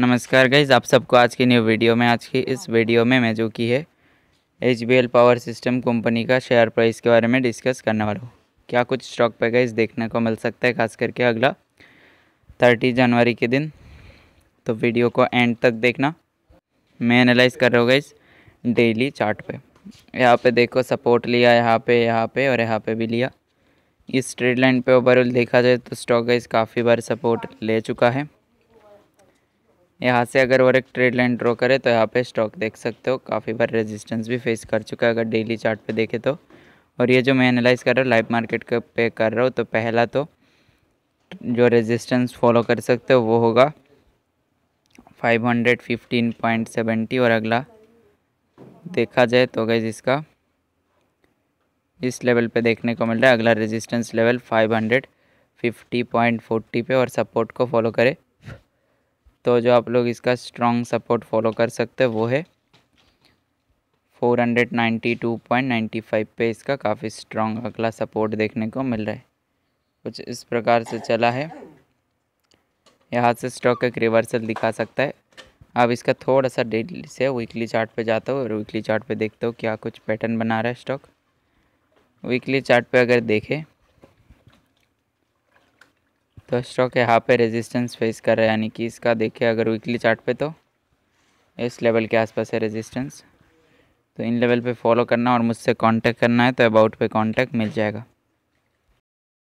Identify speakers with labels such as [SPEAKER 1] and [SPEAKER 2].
[SPEAKER 1] नमस्कार गाइज आप सबको आज की न्यू वीडियो में आज की इस वीडियो में मैं जो कि है एच पावर सिस्टम कंपनी का शेयर प्राइस के बारे में डिस्कस करने वाला हूँ क्या कुछ स्टॉक पे गाइज देखने को मिल सकता है खास करके अगला थर्टी जनवरी के दिन तो वीडियो को एंड तक देखना मैं एनालाइज कर रहा हूँ गाइज डेली चार्ट पे यहाँ पे देखो सपोर्ट लिया यहाँ पे यहाँ पे और यहाँ पे भी लिया इस ट्रेड लाइन पे ओवरऑल देखा जाए तो स्टॉक गाइज काफ़ी बार सपोर्ट ले चुका है यहाँ से अगर और एक ट्रेड लाइन ड्रॉ करे तो यहाँ पे स्टॉक देख सकते हो काफ़ी बार रेजिस्टेंस भी फेस कर चुका है अगर डेली चार्ट पे देखे तो और ये जो मैं एनालाइज कर रहा हूँ लाइव मार्केट के पे कर रहा हूँ तो पहला तो जो रेजिस्टेंस फॉलो कर सकते हो वो होगा 515.70 और अगला देखा जाए तो गई जिसका इस लेवल पे देखने को मिल रहा है अगला रेजिस्टेंस लेवल 550.40 पे और सपोर्ट को फॉलो करें तो जो आप लोग इसका स्ट्रॉन्ग सपोर्ट फॉलो कर सकते हैं वो है 492.95 पे इसका काफ़ी स्ट्रॉन्ग अगला सपोर्ट देखने को मिल रहा है कुछ इस प्रकार से चला है यहाँ से स्टॉक एक रिवर्सल दिखा सकता है अब इसका थोड़ा सा डेली से वीकली चार्ट पे जाता हो और वीकली चार्ट पे देखता हो क्या कुछ पैटर्न बना रहा है स्टॉक वीकली चार्ट पे अगर देखें तो स्टॉक यहाँ पे रेजिस्टेंस फेस कर रहा है यानी कि इसका देखिए अगर वीकली चार्ट पे तो इस लेवल के आसपास है रेजिस्टेंस तो इन लेवल पे फॉलो करना और मुझसे कांटेक्ट करना है तो अबाउट पे कांटेक्ट मिल जाएगा